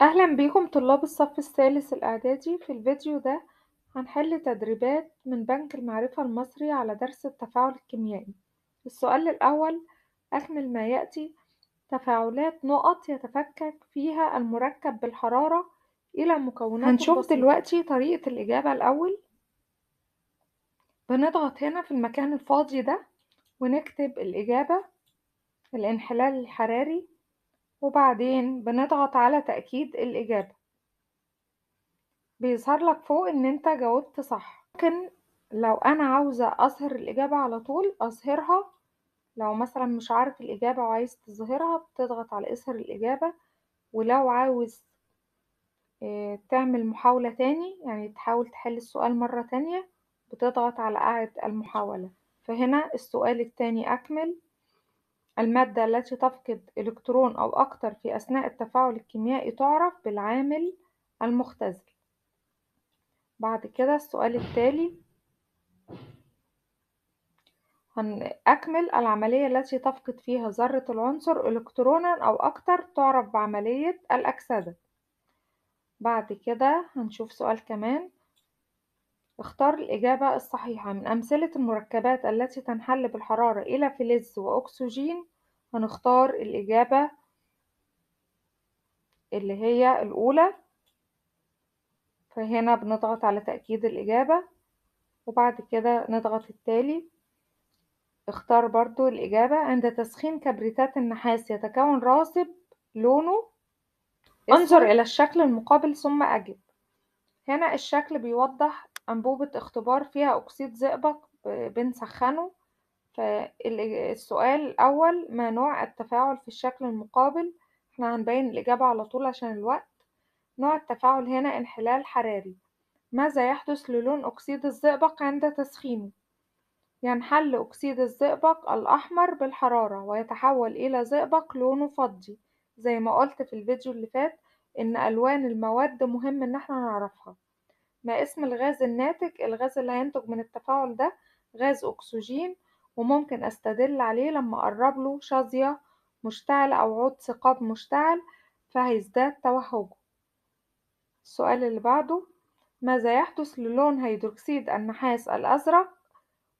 أهلا بيكم طلاب الصف الثالث الإعدادي في الفيديو ده هنحل تدريبات من بنك المعرفة المصري على درس التفاعل الكيميائي السؤال الأول أكمل ما يأتي تفاعلات نقط يتفكك فيها المركب بالحرارة إلى مكونات هنشوف البصير. دلوقتي طريقة الإجابة الأول بنضغط هنا في المكان الفاضي ده ونكتب الإجابة الانحلال الحراري وبعدين بنضغط على تأكيد الإجابة بيظهر لك فوق إن أنت جاوبت صح ممكن لو أنا عاوزة أظهر الإجابة على طول أظهرها لو مثلا مش عارف الإجابة وعايز تظهرها بتضغط على اظهر الإجابة ولو عاوز آه، تعمل محاولة تاني يعني تحاول تحل السؤال مرة تانية بتضغط على قاعدة المحاولة فهنا السؤال التاني أكمل المادة التي تفقد إلكترون أو أكثر في أثناء التفاعل الكيميائي تعرف بالعامل المختزل بعد كده السؤال التالي أكمل العملية التي تفقد فيها ذرة العنصر إلكترونا أو أكثر تعرف بعملية الأكسدة بعد كده هنشوف سؤال كمان اختار الإجابة الصحيحة من أمثلة المركبات التي تنحل بالحرارة إلى فلز وأكسجين هنختار الإجابة اللي هي الأولى فهنا بنضغط على تأكيد الإجابة وبعد كده نضغط التالي اختار برضو الإجابة عند تسخين كبريتات النحاس يتكون راسب لونه انظر إلى الشكل المقابل ثم أجب هنا الشكل بيوضح أنبوبة اختبار فيها أكسيد زئبق بنسخنه فالسؤال الأول ما نوع التفاعل في الشكل المقابل احنا هنبين الإجابة على طول عشان الوقت نوع التفاعل هنا انحلال حراري ماذا يحدث للون أكسيد الزئبق عند تسخينه؟ ينحل أكسيد الزئبق الأحمر بالحرارة ويتحول إلى زئبق لونه فضي زي ما قلت في الفيديو اللي فات إن ألوان المواد مهم إن احنا نعرفها ما اسم الغاز الناتج؟ الغاز اللي هينتج من التفاعل ده غاز أكسجين وممكن أستدل عليه لما أقربله شظية مشتعلة أو عود ثقاب مشتعل فهيزداد توهجه السؤال اللي بعده ماذا يحدث للون هيدروكسيد النحاس الأزرق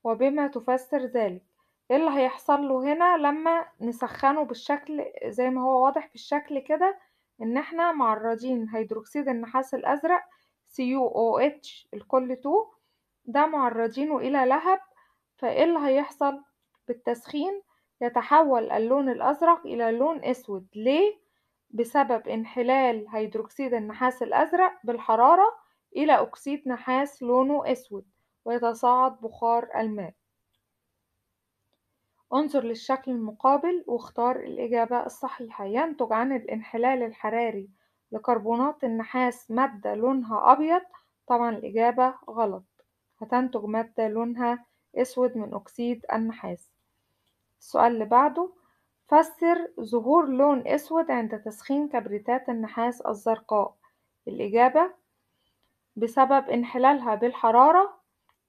وبما تفسر ذلك ايه اللي هيحصل له هنا لما نسخنه بالشكل زي ما هو واضح في الشكل كده ان احنا معرضين هيدروكسيد النحاس الازرق COOH الكل 2 ده معرضينه الى لهب فإيه اللي هيحصل بالتسخين يتحول اللون الأزرق إلى لون أسود ليه؟ بسبب انحلال هيدروكسيد النحاس الأزرق بالحرارة إلى أكسيد نحاس لونه أسود ويتصاعد بخار الماء انظر للشكل المقابل واختار الإجابة الصحيحة ينتج عن الانحلال الحراري لكربونات النحاس مادة لونها أبيض طبعا الإجابة غلط هتنتج مادة لونها أسود من أكسيد النحاس السؤال اللي بعده فسر ظهور لون أسود عند تسخين كبريتات النحاس الزرقاء الإجابة بسبب انحلالها بالحرارة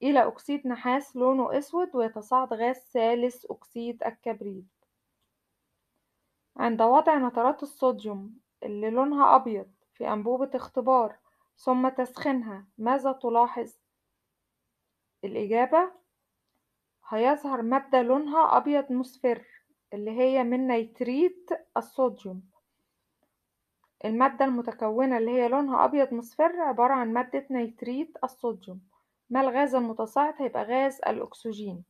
إلى أكسيد نحاس لونه أسود ويتصاعد غاز ثالث أكسيد الكبريت عند وضع نترات الصوديوم اللي لونها أبيض في أنبوبة اختبار ثم تسخينها ماذا تلاحظ؟ الإجابة هيظهر مادة لونها أبيض مصفر اللي هي من نيتريت الصوديوم المادة المتكونة اللي هي لونها أبيض مصفر عبارة عن مادة نيتريت الصوديوم ما الغاز المتصاعد هيبقى غاز الأكسجين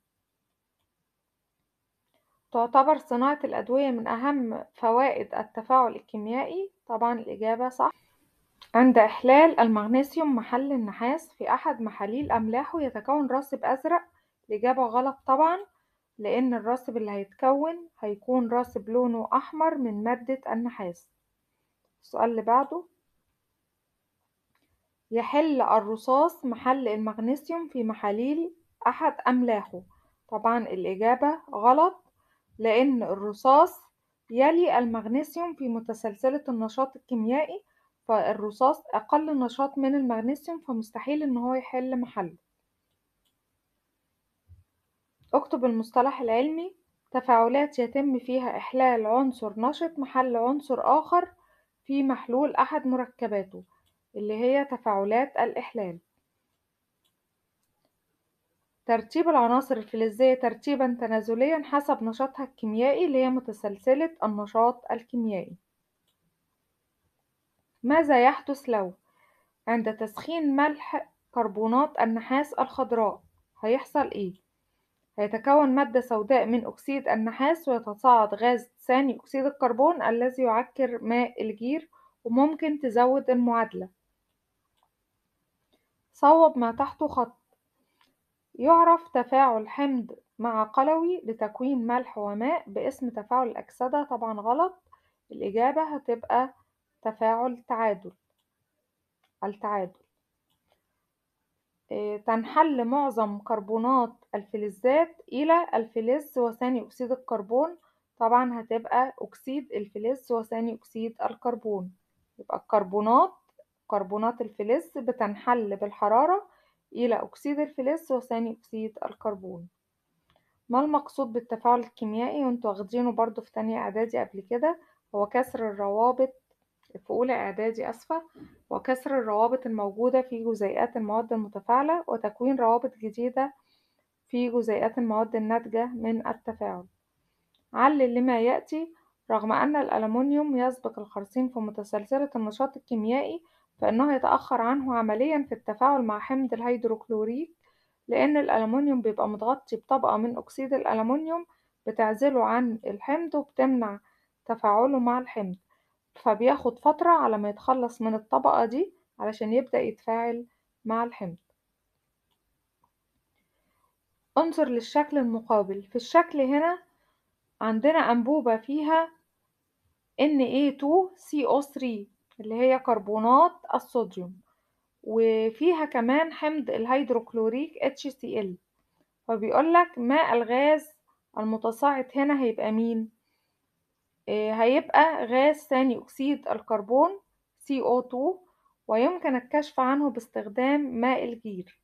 تعتبر صناعة الأدوية من أهم فوائد التفاعل الكيميائي طبعا الإجابة صح عند إحلال المغنيسيوم محل النحاس في أحد محاليل أملاحه يتكون راسب أزرق الإجابة غلط طبعا لأن الراسب اللي هيتكون هيكون راسب لونه أحمر من مادة النحاس السؤال اللي بعده يحل الرصاص محل المغنيسيوم في محاليل أحد أملاحه طبعا الإجابة غلط لأن الرصاص يلي المغنيسيوم في متسلسلة النشاط الكيميائي فالرصاص أقل نشاط من المغنيسيوم فمستحيل إن هو يحل محله اكتب المصطلح العلمي تفاعلات يتم فيها إحلال عنصر نشط محل عنصر آخر في محلول أحد مركباته اللي هي تفاعلات الإحلال ترتيب العناصر الفلزية ترتيبا تنازليا حسب نشاطها الكيميائي اللي هي متسلسلة النشاط الكيميائي ماذا يحدث لو عند تسخين ملح كربونات النحاس الخضراء هيحصل ايه يتكون مادة سوداء من أكسيد النحاس ويتصاعد غاز ثاني أكسيد الكربون الذي يعكر ماء الجير وممكن تزود المعادلة صوب ما تحته خط يعرف تفاعل حمض مع قلوي لتكوين ملح وماء باسم تفاعل الأكسدة طبعا غلط الإجابة هتبقى تفاعل تعادل التعادل آه، تنحل معظم كربونات الفلزات إلى الفلز وثاني أكسيد الكربون طبعا هتبقى أكسيد الفلز وثاني أكسيد الكربون يبقى الكربونات كربونات الفلز بتنحل بالحرارة إلى أكسيد الفلز وثاني أكسيد الكربون ما المقصود بالتفاعل الكيميائي وانتوا واخدينه برضو في تانية إعدادي قبل كده هو كسر الروابط في أولى إعدادي أسفة وكسر الروابط الموجودة في جزيئات المواد المتفاعلة وتكوين روابط جديدة في جزيئات المواد الناتجة من التفاعل علل لما يأتي رغم أن الألمونيوم يسبق الخرسين في متسلسلة النشاط الكيميائي فإنه يتأخر عنه عمليا في التفاعل مع حمض الهيدروكلوريد لأن الألمونيوم بيبقى متغطي بطبقة من أكسيد الألمونيوم بتعزله عن الحمض وبتمنع تفاعله مع الحمض فبياخد فترة على ما يتخلص من الطبقة دي علشان يبدأ يتفاعل مع الحمض انظر للشكل المقابل في الشكل هنا عندنا أنبوبة فيها Na2CO3 اللي هي كربونات الصوديوم وفيها كمان حمض الهيدروكلوريك HCl فبيقولك ما الغاز المتصاعد هنا هيبقى مين آه، هيبقى غاز ثاني أكسيد الكربون CO2 ويمكن الكشف عنه باستخدام ماء الجير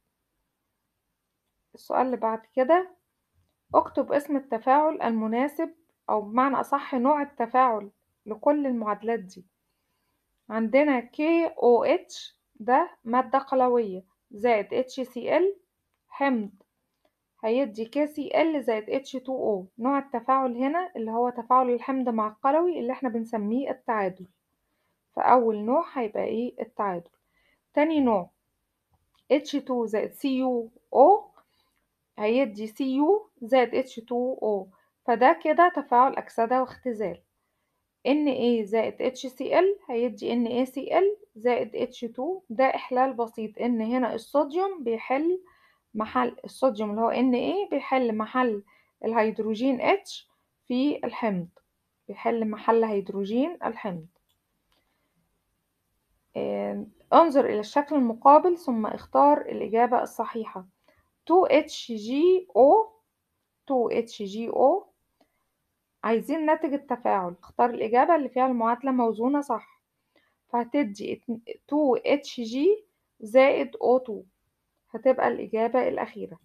السؤال اللي بعد كده اكتب اسم التفاعل المناسب أو بمعنى أصح نوع التفاعل لكل المعادلات دي عندنا KOH ده مادة قلوية زائد HCl حمض هيدي كاسي ال زائد اتش 2 o نوع التفاعل هنا اللي هو تفاعل الحمض مع القلوي اللي احنا بنسميه التعادل فأول نوع هيبقى ايه التعادل تاني نوع H2 زائد CuO هيدي Cu زائد H2O فده كده تفاعل أكسدة واختزال Na زائد HCl هيدي NaCl زائد H2 ده إحلال بسيط إن هنا الصوديوم بيحل محل الصوديوم اللي هو Na بيحل محل الهيدروجين H في الحمض بيحل محل هيدروجين الحمض انظر إلى الشكل المقابل ثم اختار الإجابة الصحيحة 2HGO 2HGO عايزين ناتج التفاعل اختار الإجابة اللي فيها المعادلة موزونة صح فهتدي 2HG زائد O2 هتبقى الإجابة الأخيرة